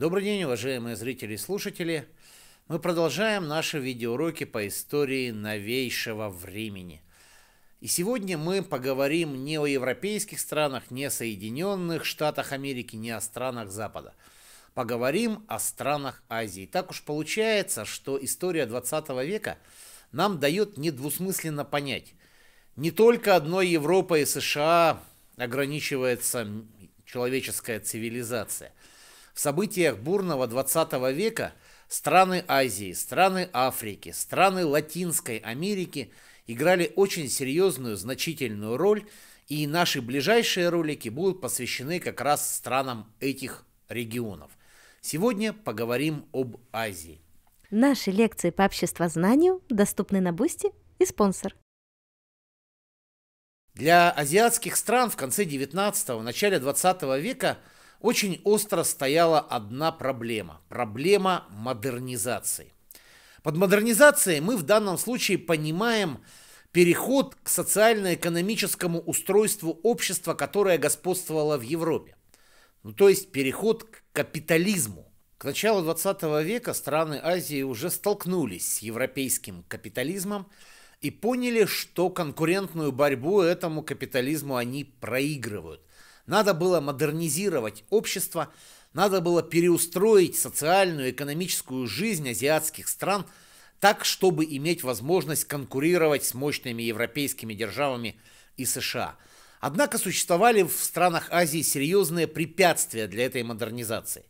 Добрый день, уважаемые зрители и слушатели! Мы продолжаем наши видеоуроки по истории новейшего времени. И сегодня мы поговорим не о европейских странах, не о Соединенных Штатах Америки, не о странах Запада. Поговорим о странах Азии. Так уж получается, что история 20 века нам дает недвусмысленно понять. Не только одной Европой и США ограничивается человеческая цивилизация – в событиях бурного 20 века страны Азии, страны Африки, страны Латинской Америки играли очень серьезную, значительную роль, и наши ближайшие ролики будут посвящены как раз странам этих регионов. Сегодня поговорим об Азии. Наши лекции по обществознанию доступны на Бусти и спонсор. Для азиатских стран в конце 19-го, начале 20 века – очень остро стояла одна проблема – проблема модернизации. Под модернизацией мы в данном случае понимаем переход к социально-экономическому устройству общества, которое господствовало в Европе. Ну, то есть переход к капитализму. К началу 20 века страны Азии уже столкнулись с европейским капитализмом и поняли, что конкурентную борьбу этому капитализму они проигрывают. Надо было модернизировать общество, надо было переустроить социальную и экономическую жизнь азиатских стран так, чтобы иметь возможность конкурировать с мощными европейскими державами и США. Однако существовали в странах Азии серьезные препятствия для этой модернизации.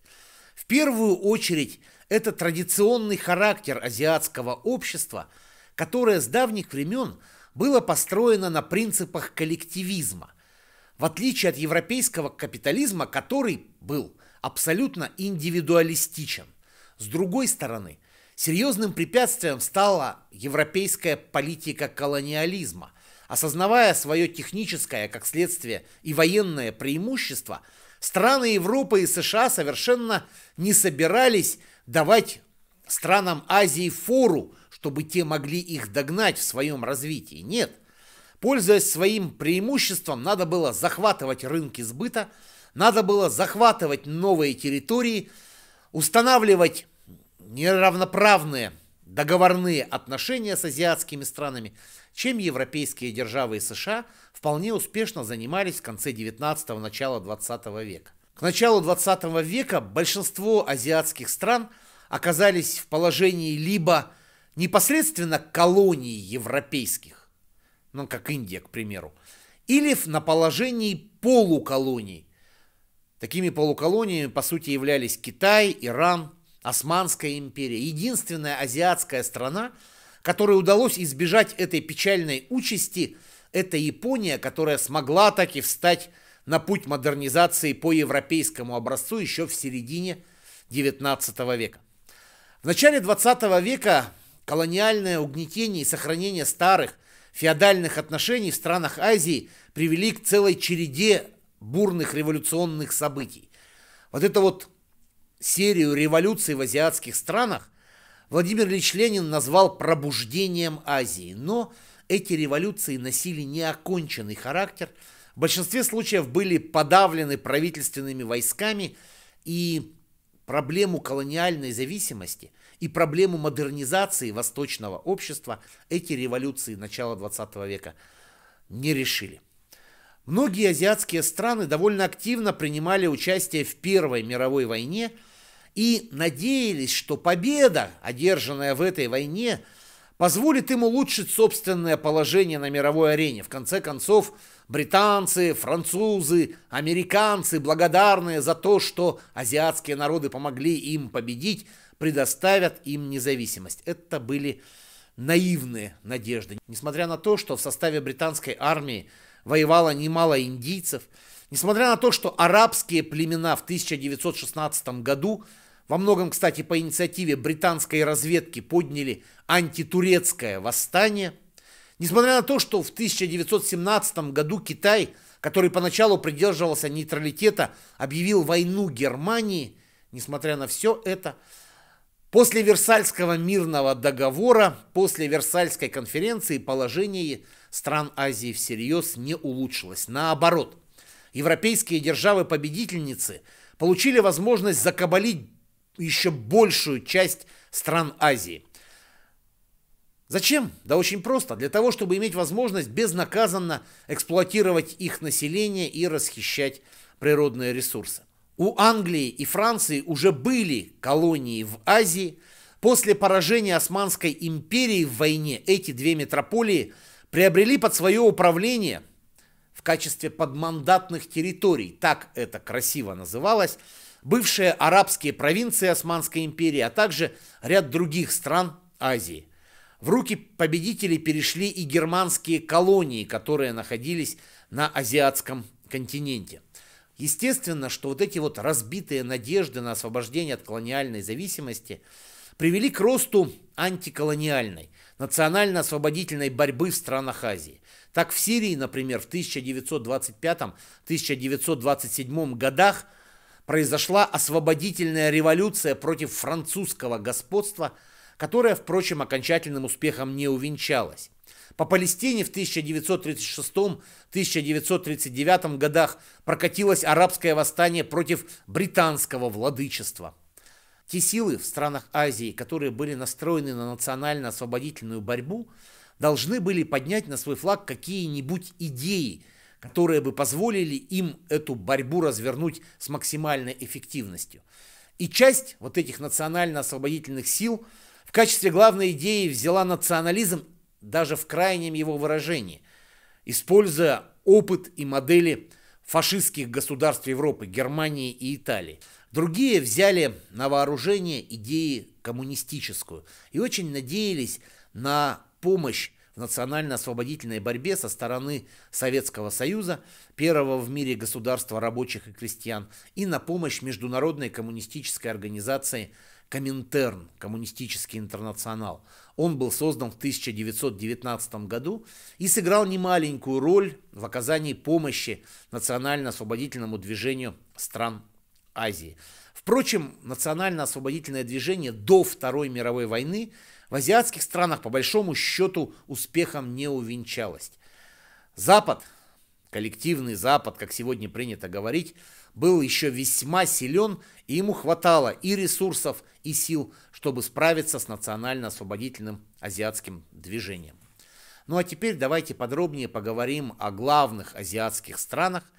В первую очередь это традиционный характер азиатского общества, которое с давних времен было построено на принципах коллективизма – в отличие от европейского капитализма, который был абсолютно индивидуалистичен. С другой стороны, серьезным препятствием стала европейская политика колониализма. Осознавая свое техническое, а как следствие, и военное преимущество, страны Европы и США совершенно не собирались давать странам Азии фору, чтобы те могли их догнать в своем развитии. Нет, Пользуясь своим преимуществом, надо было захватывать рынки сбыта, надо было захватывать новые территории, устанавливать неравноправные договорные отношения с азиатскими странами, чем европейские державы и США вполне успешно занимались в конце 19-го, начало 20 века. К началу 20 века большинство азиатских стран оказались в положении либо непосредственно колоний европейских, ну как Индия, к примеру, или на положении полуколоний. Такими полуколониями, по сути, являлись Китай, Иран, Османская империя, единственная азиатская страна, которой удалось избежать этой печальной участи, это Япония, которая смогла так и встать на путь модернизации по европейскому образцу еще в середине 19 века. В начале 20 века колониальное угнетение и сохранение старых феодальных отношений в странах Азии привели к целой череде бурных революционных событий. Вот это вот серию революций в азиатских странах Владимир Ильич Ленин назвал пробуждением Азии, но эти революции носили неоконченный характер, в большинстве случаев были подавлены правительственными войсками и проблему колониальной зависимости и проблему модернизации восточного общества эти революции начала 20 века не решили. Многие азиатские страны довольно активно принимали участие в Первой мировой войне и надеялись, что победа, одержанная в этой войне, позволит им улучшить собственное положение на мировой арене. В конце концов, Британцы, французы, американцы, благодарные за то, что азиатские народы помогли им победить, предоставят им независимость. Это были наивные надежды. Несмотря на то, что в составе британской армии воевало немало индийцев, несмотря на то, что арабские племена в 1916 году во многом, кстати, по инициативе британской разведки подняли антитурецкое восстание – Несмотря на то, что в 1917 году Китай, который поначалу придерживался нейтралитета, объявил войну Германии, несмотря на все это, после Версальского мирного договора, после Версальской конференции положение стран Азии всерьез не улучшилось. Наоборот, европейские державы-победительницы получили возможность закабалить еще большую часть стран Азии – Зачем? Да очень просто. Для того, чтобы иметь возможность безнаказанно эксплуатировать их население и расхищать природные ресурсы. У Англии и Франции уже были колонии в Азии. После поражения Османской империи в войне эти две метрополии приобрели под свое управление в качестве подмандатных территорий, так это красиво называлось, бывшие арабские провинции Османской империи, а также ряд других стран Азии. В руки победителей перешли и германские колонии, которые находились на азиатском континенте. Естественно, что вот эти вот разбитые надежды на освобождение от колониальной зависимости привели к росту антиколониальной, национально-освободительной борьбы в странах Азии. Так в Сирии, например, в 1925-1927 годах произошла освободительная революция против французского господства – которая, впрочем, окончательным успехом не увенчалась. По Палестине в 1936-1939 годах прокатилось арабское восстание против британского владычества. Те силы в странах Азии, которые были настроены на национально-освободительную борьбу, должны были поднять на свой флаг какие-нибудь идеи, которые бы позволили им эту борьбу развернуть с максимальной эффективностью. И часть вот этих национально-освободительных сил – в качестве главной идеи взяла национализм даже в крайнем его выражении, используя опыт и модели фашистских государств Европы, Германии и Италии. Другие взяли на вооружение идеи коммунистическую и очень надеялись на помощь в национально-освободительной борьбе со стороны Советского Союза, первого в мире государства рабочих и крестьян, и на помощь международной коммунистической организации Коминтерн, коммунистический интернационал. Он был создан в 1919 году и сыграл немаленькую роль в оказании помощи национально-освободительному движению стран Азии. Впрочем, национально-освободительное движение до Второй мировой войны в азиатских странах по большому счету успехом не увенчалось. Запад, коллективный Запад, как сегодня принято говорить, был еще весьма силен, и ему хватало и ресурсов, и сил, чтобы справиться с национально-освободительным азиатским движением. Ну а теперь давайте подробнее поговорим о главных азиатских странах.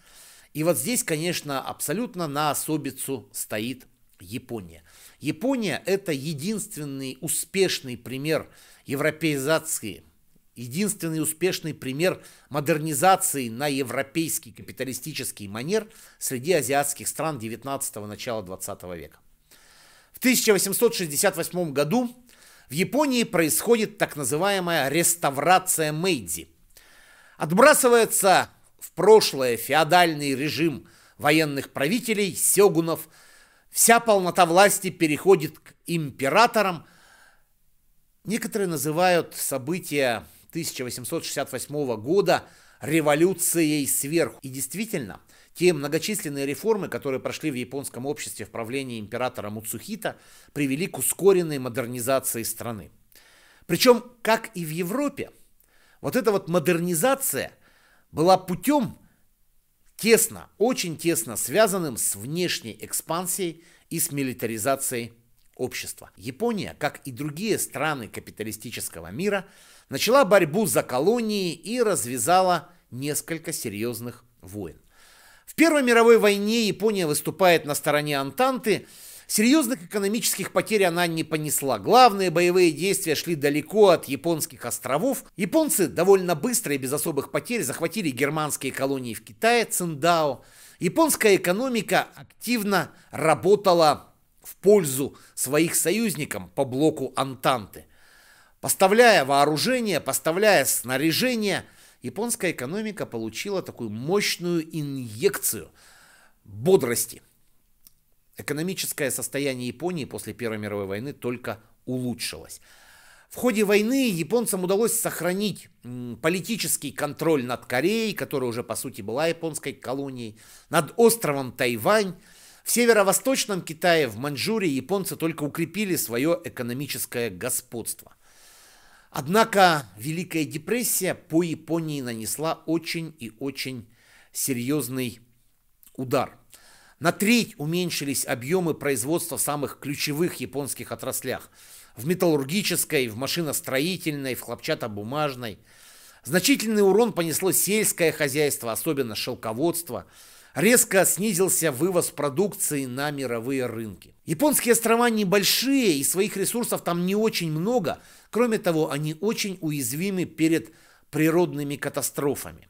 И вот здесь, конечно, абсолютно на особицу стоит Япония. Япония – это единственный успешный пример европеизации Единственный успешный пример модернизации на европейский капиталистический манер среди азиатских стран 19-го, начала 20 века. В 1868 году в Японии происходит так называемая реставрация Мэйдзи. Отбрасывается в прошлое феодальный режим военных правителей, сёгунов, вся полнота власти переходит к императорам. Некоторые называют события 1868 года революцией сверху. И действительно, те многочисленные реформы, которые прошли в японском обществе в правлении императора Муцухита, привели к ускоренной модернизации страны. Причем, как и в Европе, вот эта вот модернизация была путем тесно, очень тесно связанным с внешней экспансией и с милитаризацией общества. Япония, как и другие страны капиталистического мира, начала борьбу за колонии и развязала несколько серьезных войн. В Первой мировой войне Япония выступает на стороне Антанты. Серьезных экономических потерь она не понесла. Главные боевые действия шли далеко от японских островов. Японцы довольно быстро и без особых потерь захватили германские колонии в Китае, Циндао. Японская экономика активно работала в пользу своих союзникам по блоку Антанты. Поставляя вооружение, поставляя снаряжение, японская экономика получила такую мощную инъекцию бодрости. Экономическое состояние Японии после Первой мировой войны только улучшилось. В ходе войны японцам удалось сохранить политический контроль над Кореей, которая уже по сути была японской колонией, над островом Тайвань, в северо-восточном Китае, в Маньчжурии японцы только укрепили свое экономическое господство. Однако Великая депрессия по Японии нанесла очень и очень серьезный удар. На треть уменьшились объемы производства в самых ключевых японских отраслях. В металлургической, в машиностроительной, в хлопчатобумажной. Значительный урон понесло сельское хозяйство, особенно шелководство – резко снизился вывоз продукции на мировые рынки. Японские острова небольшие и своих ресурсов там не очень много. Кроме того, они очень уязвимы перед природными катастрофами.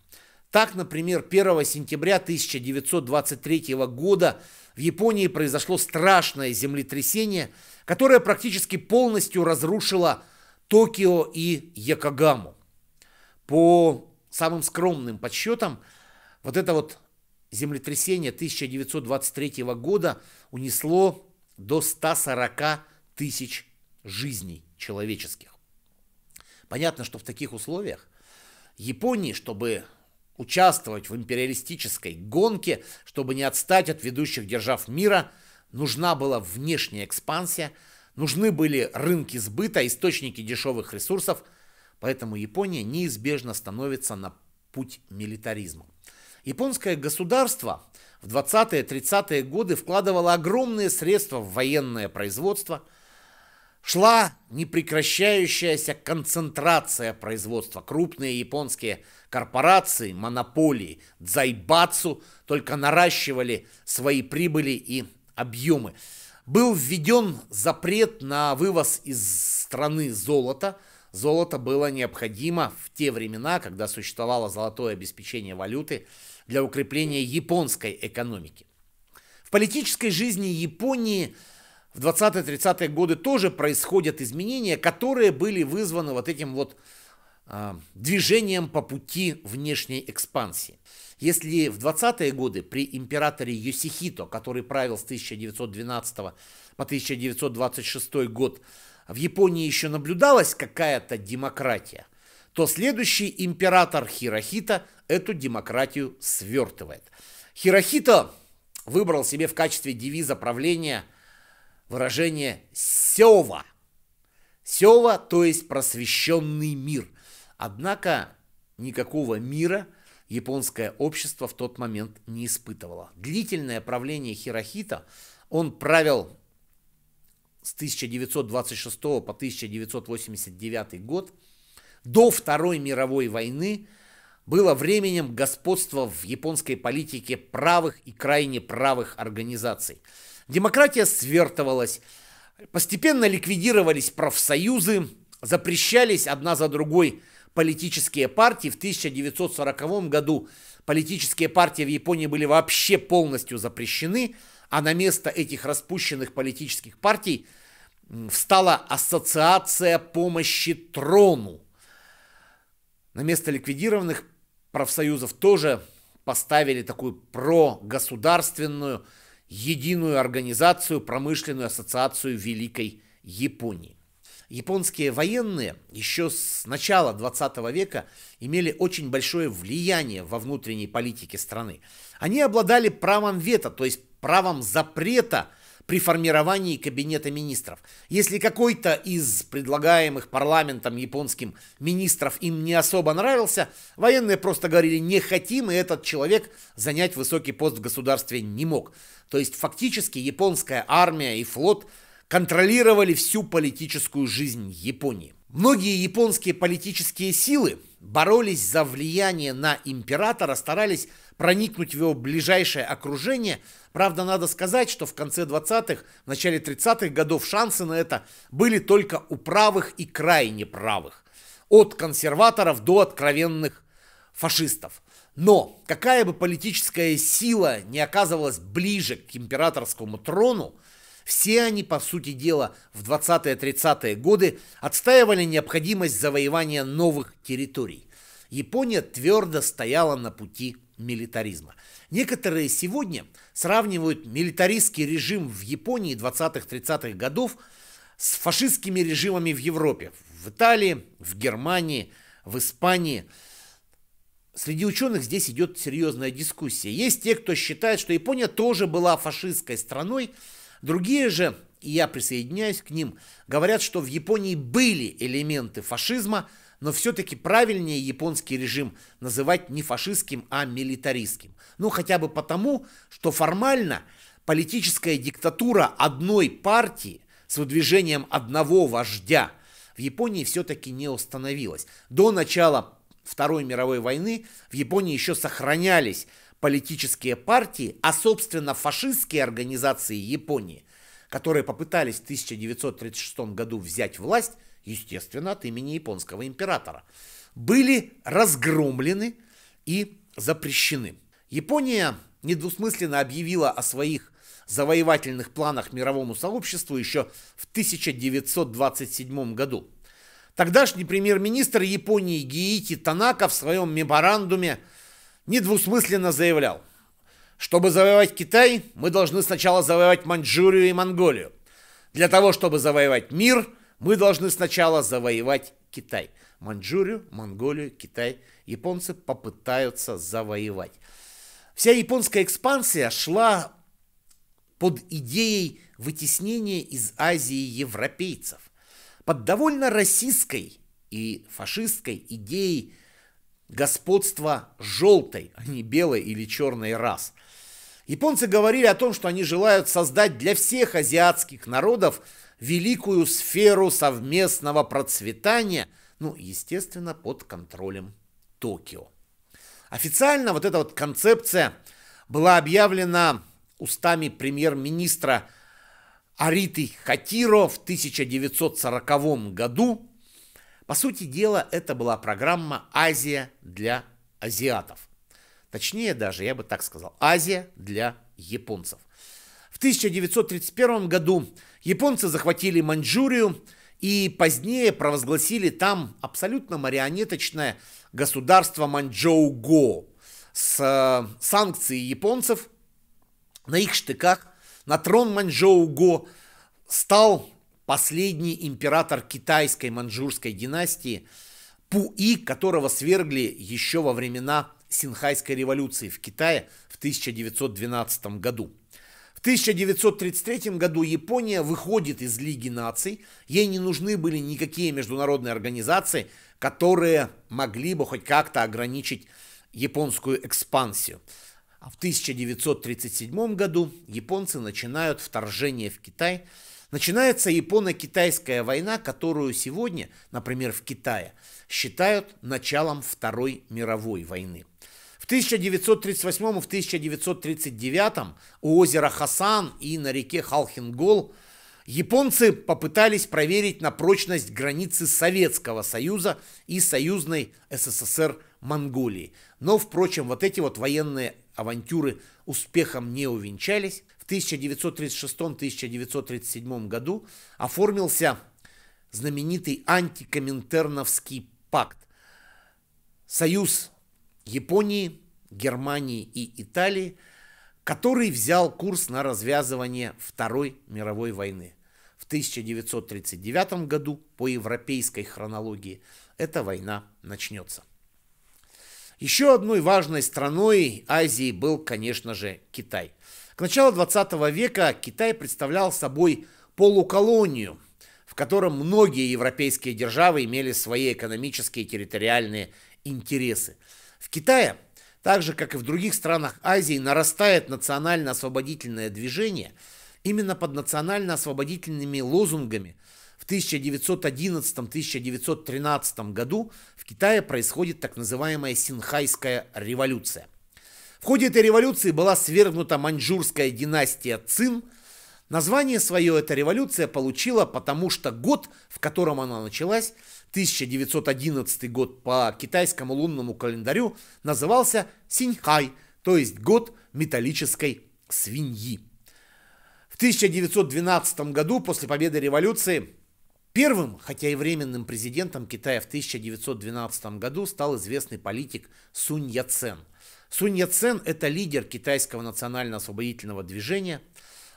Так, например, 1 сентября 1923 года в Японии произошло страшное землетрясение, которое практически полностью разрушило Токио и Якогаму. По самым скромным подсчетам, вот это вот землетрясение 1923 года унесло до 140 тысяч жизней человеческих. Понятно, что в таких условиях Японии, чтобы участвовать в империалистической гонке, чтобы не отстать от ведущих держав мира, нужна была внешняя экспансия, нужны были рынки сбыта, источники дешевых ресурсов, поэтому Япония неизбежно становится на путь милитаризма. Японское государство в 20-30-е годы вкладывало огромные средства в военное производство, шла непрекращающаяся концентрация производства. Крупные японские корпорации, монополии, дзайбацу только наращивали свои прибыли и объемы. Был введен запрет на вывоз из страны золота – Золото было необходимо в те времена, когда существовало золотое обеспечение валюты для укрепления японской экономики. В политической жизни Японии в 20-30-е годы тоже происходят изменения, которые были вызваны вот этим вот э, движением по пути внешней экспансии. Если в 20-е годы при императоре Йосихито, который правил с 1912 по 1926 год, в Японии еще наблюдалась какая-то демократия, то следующий император Хирохита эту демократию свертывает. Хирохита выбрал себе в качестве девиза правления выражение «сёва». «Сёва», то есть просвещенный мир. Однако никакого мира японское общество в тот момент не испытывало. Длительное правление Хирохита он правил с 1926 по 1989 год до Второй мировой войны было временем господства в японской политике правых и крайне правых организаций. Демократия свертывалась, постепенно ликвидировались профсоюзы, запрещались одна за другой политические партии. В 1940 году политические партии в Японии были вообще полностью запрещены – а на место этих распущенных политических партий встала Ассоциация помощи трону. На место ликвидированных профсоюзов тоже поставили такую прогосударственную единую организацию, промышленную ассоциацию Великой Японии. Японские военные еще с начала 20 века имели очень большое влияние во внутренней политике страны. Они обладали правом вето, то есть правом запрета при формировании кабинета министров. Если какой-то из предлагаемых парламентом японским министров им не особо нравился, военные просто говорили «не хотим», и этот человек занять высокий пост в государстве не мог. То есть фактически японская армия и флот контролировали всю политическую жизнь Японии. Многие японские политические силы боролись за влияние на императора, старались проникнуть в его ближайшее окружение. Правда, надо сказать, что в конце 20-х, в начале 30-х годов шансы на это были только у правых и крайне правых. От консерваторов до откровенных фашистов. Но какая бы политическая сила не оказывалась ближе к императорскому трону, все они, по сути дела, в 20-30-е годы отстаивали необходимость завоевания новых территорий. Япония твердо стояла на пути милитаризма. Некоторые сегодня сравнивают милитаристский режим в Японии 20-30-х годов с фашистскими режимами в Европе, в Италии, в Германии, в Испании. Среди ученых здесь идет серьезная дискуссия. Есть те, кто считает, что Япония тоже была фашистской страной, другие же, и я присоединяюсь к ним, говорят, что в Японии были элементы фашизма – но все-таки правильнее японский режим называть не фашистским, а милитаристским. Ну, хотя бы потому, что формально политическая диктатура одной партии с выдвижением одного вождя в Японии все-таки не установилась. До начала Второй мировой войны в Японии еще сохранялись политические партии, а, собственно, фашистские организации Японии, которые попытались в 1936 году взять власть, естественно, от имени японского императора, были разгромлены и запрещены. Япония недвусмысленно объявила о своих завоевательных планах мировому сообществу еще в 1927 году. Тогдашний премьер-министр Японии Гиити Танака в своем меморандуме недвусмысленно заявлял, чтобы завоевать Китай, мы должны сначала завоевать Маньчжурию и Монголию. Для того, чтобы завоевать мир – мы должны сначала завоевать Китай. Маньчжурию, Монголию, Китай японцы попытаются завоевать. Вся японская экспансия шла под идеей вытеснения из Азии европейцев, под довольно российской и фашистской идеей господства желтой, а не белой или черной рас. Японцы говорили о том, что они желают создать для всех азиатских народов великую сферу совместного процветания, ну, естественно, под контролем Токио. Официально вот эта вот концепция была объявлена устами премьер-министра Ариты Хатиро в 1940 году. По сути дела, это была программа «Азия для азиатов». Точнее даже, я бы так сказал, «Азия для японцев». 1931 году японцы захватили Маньчжурию и позднее провозгласили там абсолютно марионеточное государство Маньчжоу-Го с э, санкцией японцев на их штыках на трон Маньчжоу-Го стал последний император китайской маньчжурской династии Пуи, которого свергли еще во времена Синхайской революции в Китае в 1912 году. 1933 году Япония выходит из Лиги наций, ей не нужны были никакие международные организации, которые могли бы хоть как-то ограничить японскую экспансию. А в 1937 году японцы начинают вторжение в Китай. Начинается японо-китайская война, которую сегодня, например, в Китае, считают началом Второй мировой войны. В 1938 и в 1939 у озера Хасан и на реке Халхингол японцы попытались проверить на прочность границы Советского Союза и союзной СССР Монголии. Но, впрочем, вот эти вот военные авантюры успехом не увенчались. В 1936-1937 году оформился знаменитый антикоминтерновский пакт. Союз Японии, Германии и Италии, который взял курс на развязывание Второй мировой войны. В 1939 году по европейской хронологии эта война начнется. Еще одной важной страной Азии был, конечно же, Китай. К началу 20 века Китай представлял собой полуколонию, в котором многие европейские державы имели свои экономические и территориальные интересы – в Китае, так же как и в других странах Азии, нарастает национально-освободительное движение именно под национально-освободительными лозунгами. В 1911-1913 году в Китае происходит так называемая Синхайская революция. В ходе этой революции была свергнута маньчжурская династия Цин – Название свое эта революция получила, потому что год, в котором она началась, 1911 год по китайскому лунному календарю назывался Синьхай, то есть год металлической свиньи. В 1912 году, после победы революции, первым, хотя и временным президентом Китая в 1912 году стал известный политик Сунь Яцен. Сунь Яцен – это лидер китайского национально-освободительного движения.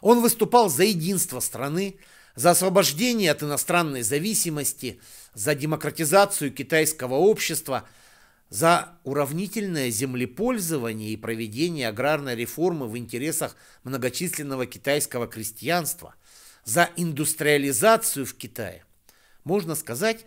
Он выступал за единство страны, за освобождение от иностранной зависимости – за демократизацию китайского общества, за уравнительное землепользование и проведение аграрной реформы в интересах многочисленного китайского крестьянства, за индустриализацию в Китае. Можно сказать,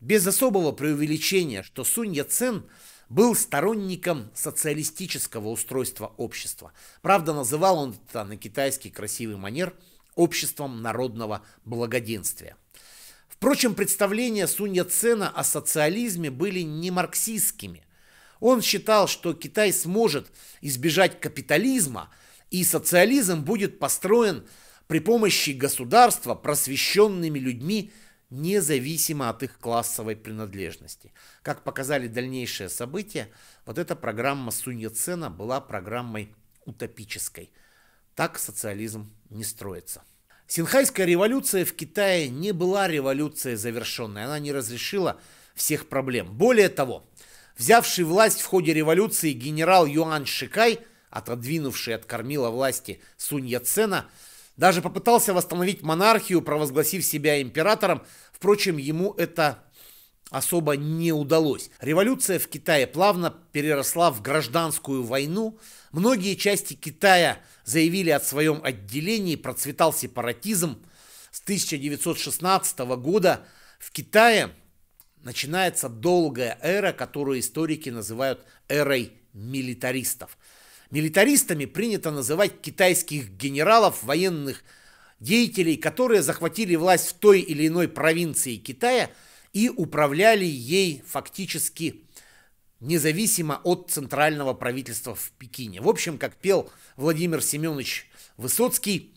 без особого преувеличения, что Сунь Яцен был сторонником социалистического устройства общества. Правда, называл он это на китайский красивый манер обществом народного благоденствия. Впрочем, представления Сунь Яцена о социализме были не марксистскими. Он считал, что Китай сможет избежать капитализма, и социализм будет построен при помощи государства просвещенными людьми независимо от их классовой принадлежности. Как показали дальнейшие события, вот эта программа Сунья Цена была программой утопической. Так социализм не строится. Синхайская революция в Китае не была революцией завершенной, она не разрешила всех проблем. Более того, взявший власть в ходе революции генерал Юан Шикай, отодвинувший от кормила власти Сунь Яцена, даже попытался восстановить монархию, провозгласив себя императором. Впрочем, ему это особо не удалось. Революция в Китае плавно переросла в гражданскую войну – Многие части Китая заявили о своем отделении, процветал сепаратизм. С 1916 года в Китае начинается долгая эра, которую историки называют эрой милитаристов. Милитаристами принято называть китайских генералов, военных деятелей, которые захватили власть в той или иной провинции Китая и управляли ей фактически независимо от центрального правительства в Пекине. В общем, как пел Владимир Семенович Высоцкий,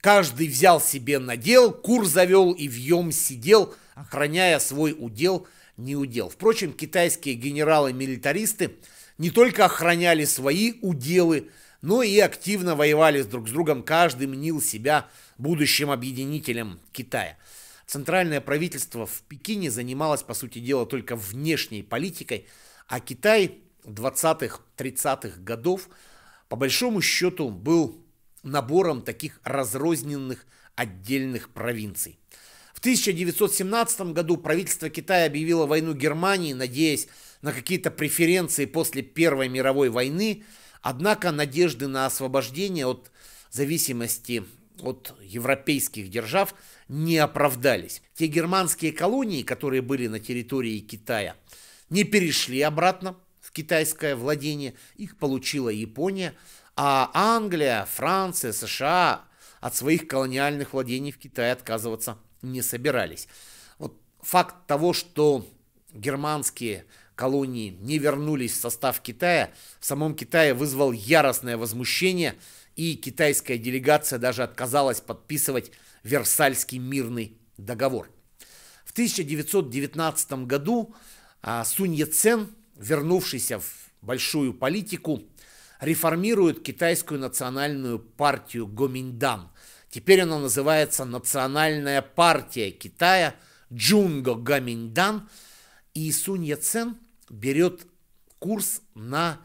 каждый взял себе надел, кур завел и в вьем сидел, охраняя свой удел, не удел. Впрочем, китайские генералы-милитаристы не только охраняли свои уделы, но и активно воевали с друг с другом, каждый мнил себя будущим объединителем Китая. Центральное правительство в Пекине занималось, по сути дела, только внешней политикой – а Китай 20-30-х годов по большому счету был набором таких разрозненных отдельных провинций. В 1917 году правительство Китая объявило войну Германии, надеясь на какие-то преференции после Первой мировой войны, однако надежды на освобождение от зависимости от европейских держав не оправдались. Те германские колонии, которые были на территории Китая – не перешли обратно в китайское владение, их получила Япония, а Англия, Франция, США от своих колониальных владений в Китае отказываться не собирались. Вот факт того, что германские колонии не вернулись в состав Китая, в самом Китае вызвал яростное возмущение, и китайская делегация даже отказалась подписывать Версальский мирный договор. В 1919 году а Сунь Яцен, вернувшийся в большую политику, реформирует китайскую национальную партию Гоминдан. Теперь она называется Национальная партия Китая Джунго Гоминдан. И Сунь Яцен берет курс на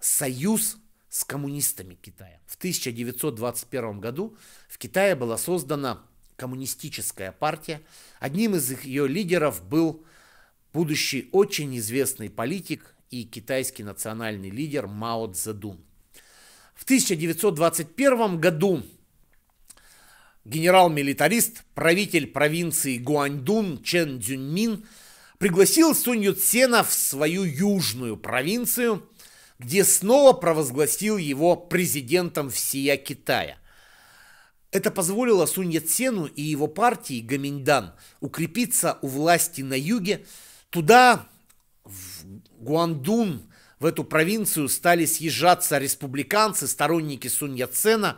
союз с коммунистами Китая. В 1921 году в Китае была создана коммунистическая партия. Одним из ее лидеров был будущий очень известный политик и китайский национальный лидер Мао Цзэдун. В 1921 году генерал-милитарист, правитель провинции Гуандун Чен Цзюньмин пригласил Сунь Юцена в свою южную провинцию, где снова провозгласил его президентом всея Китая. Это позволило Сунь Яцену и его партии Гаминьдан укрепиться у власти на юге, Туда, в Гуандун, в эту провинцию стали съезжаться республиканцы, сторонники Сунь Яцена.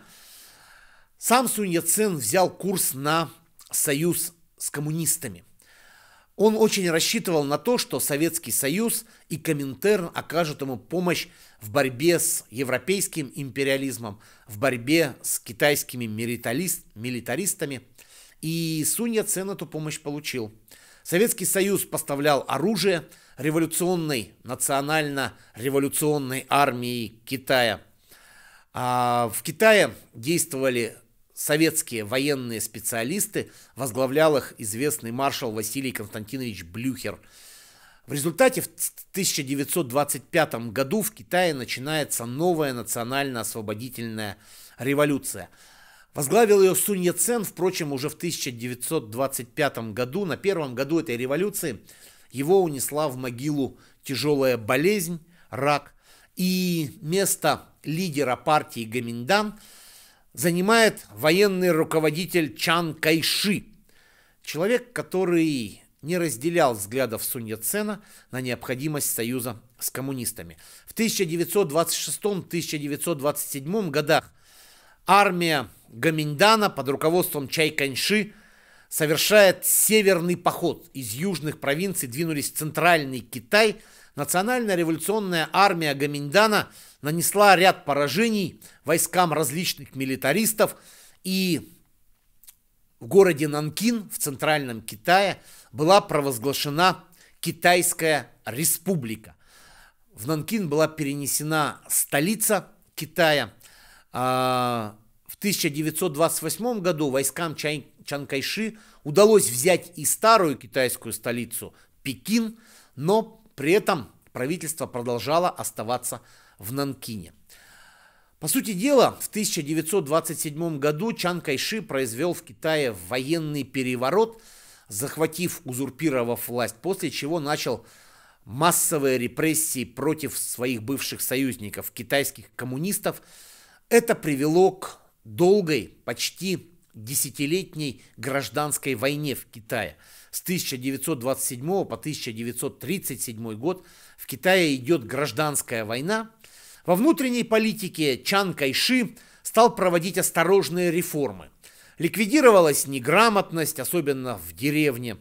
Сам Сунь Яцен взял курс на союз с коммунистами. Он очень рассчитывал на то, что Советский Союз и Коминтерн окажут ему помощь в борьбе с европейским империализмом, в борьбе с китайскими милитаристами. И Сунь Яцен эту помощь получил – Советский Союз поставлял оружие революционной, национально-революционной армии Китая. А в Китае действовали советские военные специалисты, возглавлял их известный маршал Василий Константинович Блюхер. В результате в 1925 году в Китае начинается новая национально-освободительная революция – Возглавил ее Сунь Яцен, впрочем, уже в 1925 году, на первом году этой революции, его унесла в могилу тяжелая болезнь, рак, и место лидера партии Гаминдан занимает военный руководитель Чан Кайши, человек, который не разделял взглядов Сунь Яцена на необходимость союза с коммунистами. В 1926-1927 годах армия Гаминдана под руководством Чай Каньши совершает северный поход. Из южных провинций двинулись в центральный Китай. Национальная революционная армия Гаминдана нанесла ряд поражений войскам различных милитаристов. И в городе Нанкин в центральном Китае была провозглашена Китайская республика. В Нанкин была перенесена столица Китая – а, в 1928 году войскам Чан, Чан Кайши удалось взять и старую китайскую столицу Пекин, но при этом правительство продолжало оставаться в Нанкине. По сути дела, в 1927 году Чан Кайши произвел в Китае военный переворот, захватив, узурпировав власть, после чего начал массовые репрессии против своих бывших союзников, китайских коммунистов, это привело к долгой, почти десятилетней гражданской войне в Китае. С 1927 по 1937 год в Китае идет гражданская война. Во внутренней политике Чан Кайши стал проводить осторожные реформы. Ликвидировалась неграмотность, особенно в деревне.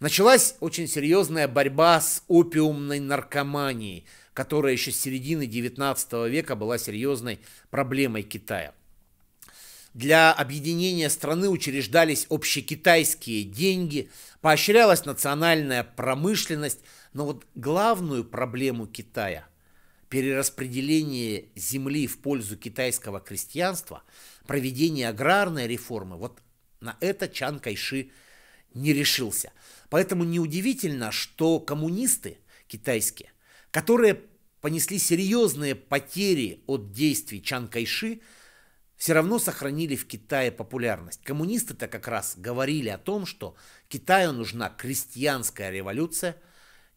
Началась очень серьезная борьба с опиумной наркоманией – которая еще с середины 19 века была серьезной проблемой Китая. Для объединения страны учреждались общекитайские деньги, поощрялась национальная промышленность, но вот главную проблему Китая – перераспределение земли в пользу китайского крестьянства, проведение аграрной реформы – вот на это Чан Кайши не решился. Поэтому неудивительно, что коммунисты китайские – которые понесли серьезные потери от действий Чан Кайши, все равно сохранили в Китае популярность. Коммунисты-то как раз говорили о том, что Китаю нужна крестьянская революция,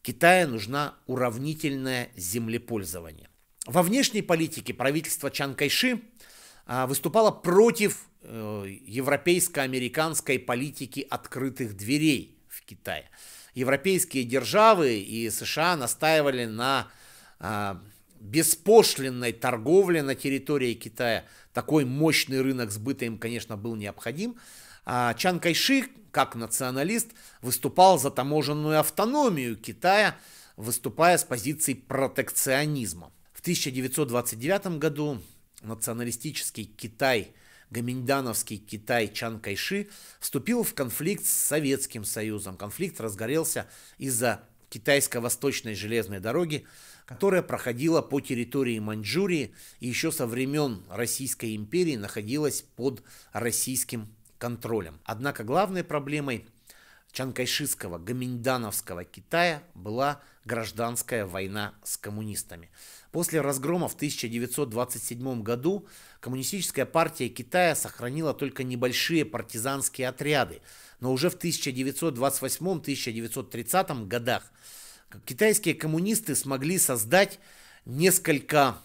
Китаю нужна уравнительное землепользование. Во внешней политике правительство Чан Кайши а, выступало против э, европейско-американской политики открытых дверей в Китае европейские державы и США настаивали на а, беспошлинной торговле на территории Китая. Такой мощный рынок сбыта им, конечно, был необходим. А Чан Кайши, как националист, выступал за таможенную автономию Китая, выступая с позиции протекционизма. В 1929 году националистический Китай – гаминдановский Китай Чан Кайши вступил в конфликт с Советским Союзом. Конфликт разгорелся из-за китайско-восточной железной дороги, которая проходила по территории Маньчжурии и еще со времен Российской империи находилась под российским контролем. Однако главной проблемой Чанкайшистского, Гаминдановского Китая была гражданская война с коммунистами. После разгрома в 1927 году Коммунистическая партия Китая сохранила только небольшие партизанские отряды, но уже в 1928-1930 годах китайские коммунисты смогли создать несколько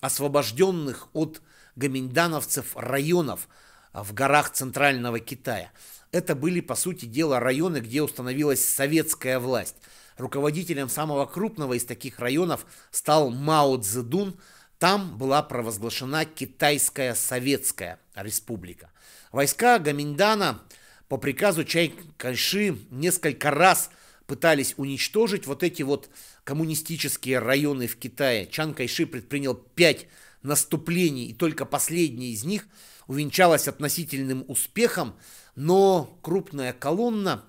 освобожденных от гоминдановцев районов а, в горах Центрального Китая. Это были, по сути дела, районы, где установилась советская власть. Руководителем самого крупного из таких районов стал Мао Цзэдун – там была провозглашена Китайская Советская Республика. Войска Гаминдана по приказу Чай Кайши несколько раз пытались уничтожить вот эти вот коммунистические районы в Китае. Чан Кайши предпринял пять наступлений, и только последнее из них увенчалось относительным успехом, но крупная колонна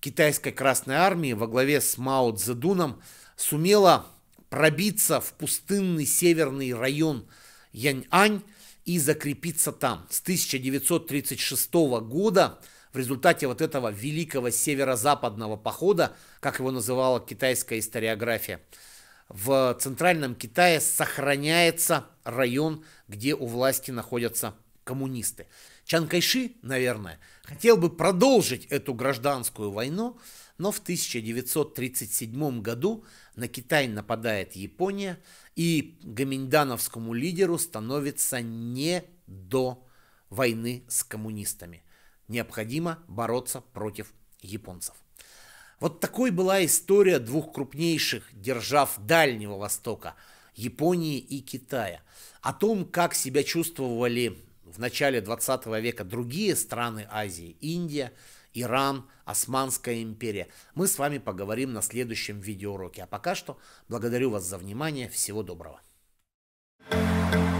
китайской Красной Армии во главе с Мао Цзэдуном сумела пробиться в пустынный северный район Яньань и закрепиться там. С 1936 года в результате вот этого великого северо-западного похода, как его называла китайская историография, в центральном Китае сохраняется район, где у власти находятся коммунисты. Чан Кайши, наверное, хотел бы продолжить эту гражданскую войну, но в 1937 году на Китай нападает Япония, и гоминдановскому лидеру становится не до войны с коммунистами. Необходимо бороться против японцев. Вот такой была история двух крупнейших держав Дальнего Востока – Японии и Китая. О том, как себя чувствовали в начале 20 века другие страны Азии, Индия, Иран, Османская империя. Мы с вами поговорим на следующем видеоуроке. А пока что благодарю вас за внимание. Всего доброго. thank you